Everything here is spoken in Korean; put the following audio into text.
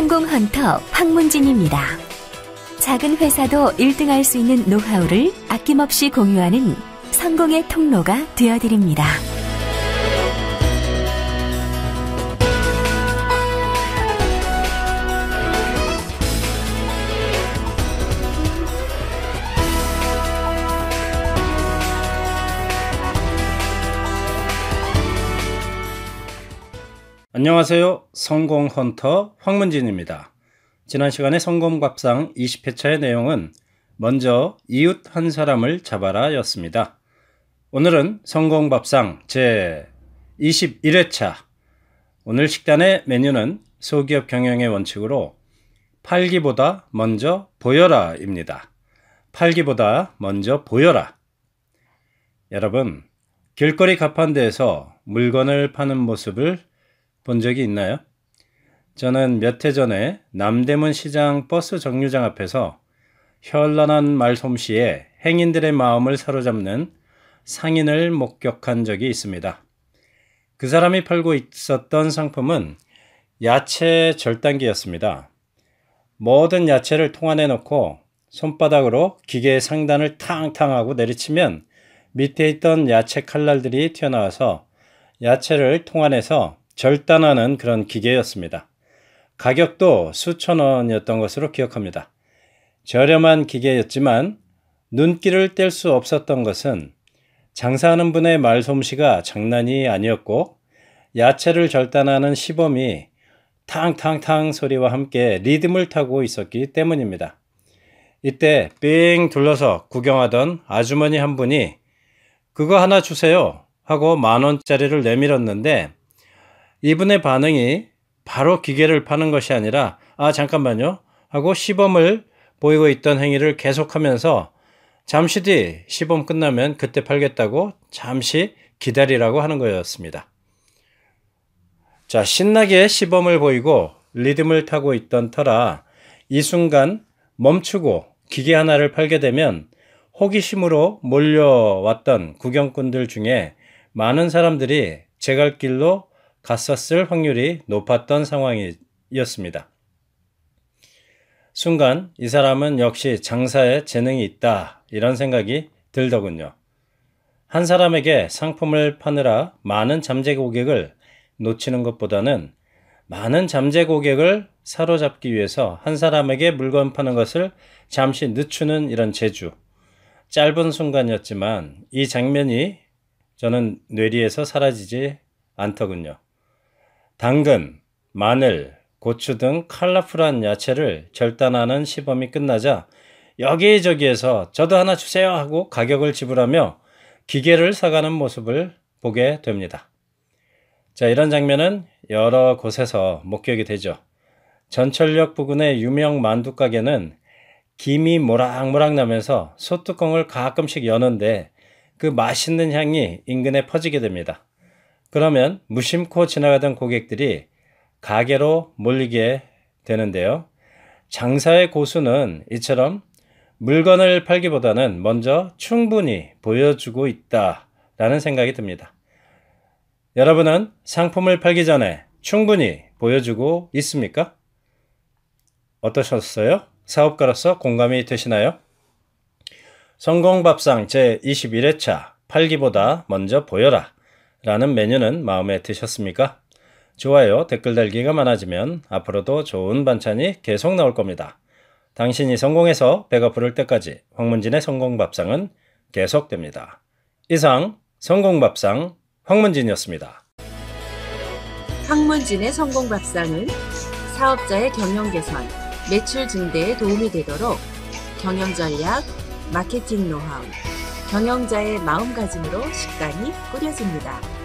항공 헌터 황문진입니다. 작은 회사도 1등할 수 있는 노하우를 아낌없이 공유하는 성공의 통로가 되어드립니다. 안녕하세요. 성공 헌터 황문진입니다. 지난 시간에 성공밥상 20회차의 내용은 먼저 이웃 한 사람을 잡아라 였습니다. 오늘은 성공밥상 제 21회차. 오늘 식단의 메뉴는 소기업 경영의 원칙으로 팔기보다 먼저 보여라 입니다. 팔기보다 먼저 보여라. 여러분, 길거리 가판대에서 물건을 파는 모습을 본 적이 있나요? 저는 몇 해 전에 남대문 시장 버스 정류장 앞에서 현란한 말솜씨에 행인들의 마음을 사로잡는 상인을 목격한 적이 있습니다. 그 사람이 팔고 있었던 상품은 야채 절단기였습니다. 모든 야채를 통 안에 넣고 손바닥으로 기계의 상단을 탕탕 하고 내리치면 밑에 있던 야채 칼날들이 튀어나와서 야채를 통 안에서 절단하는 그런 기계였습니다. 가격도 수천 원이었던 것으로 기억합니다. 저렴한 기계였지만 눈길을 뗄 수 없었던 것은 장사하는 분의 말솜씨가 장난이 아니었고 야채를 절단하는 시범이 탕탕탕 소리와 함께 리듬을 타고 있었기 때문입니다. 이때 삥 둘러서 구경하던 아주머니 한 분이 그거 하나 주세요 하고 만 원짜리를 내밀었는데 이분의 반응이 바로 기계를 파는 것이 아니라 아 잠깐만요 하고 시범을 보이고 있던 행위를 계속하면서 잠시 뒤 시범 끝나면 그때 팔겠다고 잠시 기다리라고 하는 거였습니다. 자 신나게 시범을 보이고 리듬을 타고 있던 터라 이 순간 멈추고 기계 하나를 팔게 되면 호기심으로 몰려왔던 구경꾼들 중에 많은 사람들이 제갈 길로 갔었을 확률이 높았던 상황이었습니다. 순간 이 사람은 역시 장사에 재능이 있다 이런 생각이 들더군요. 한 사람에게 상품을 파느라 많은 잠재 고객을 놓치는 것보다는 많은 잠재 고객을 사로잡기 위해서 한 사람에게 물건 파는 것을 잠시 늦추는 이런 재주. 짧은 순간이었지만 이 장면이 저는 뇌리에서 사라지지 않더군요. 당근, 마늘, 고추 등 컬러풀한 야채를 절단하는 시범이 끝나자 여기저기에서 저도 하나 주세요 하고 가격을 지불하며 기계를 사가는 모습을 보게 됩니다. 자, 이런 장면은 여러 곳에서 목격이 되죠. 전철역 부근의 유명 만두 가게는 김이 모락모락 나면서 소뚜껑을 가끔씩 여는데 그 맛있는 향이 인근에 퍼지게 됩니다. 그러면 무심코 지나가던 고객들이 가게로 몰리게 되는데요. 장사의 고수는 이처럼 물건을 팔기보다는 먼저 충분히 보여주고 있다라는 생각이 듭니다. 여러분은 상품을 팔기 전에 충분히 보여주고 있습니까? 어떠셨어요? 사업가로서 공감이 되시나요? 성공밥상 제21회차 팔기보다 먼저 보여라. 라는 메뉴는 마음에 드셨습니까? 좋아요, 댓글 달기가 많아지면 앞으로도 좋은 반찬이 계속 나올 겁니다. 당신이 성공해서 배가 부를 때까지 황문진의 성공밥상은 계속됩니다. 이상 성공밥상 황문진이었습니다. 황문진의 성공밥상은 사업자의 경영 개선, 매출 증대에 도움이 되도록 경영 전략, 마케팅 노하우, 경영자의 마음가짐으로 식단이 꾸려집니다.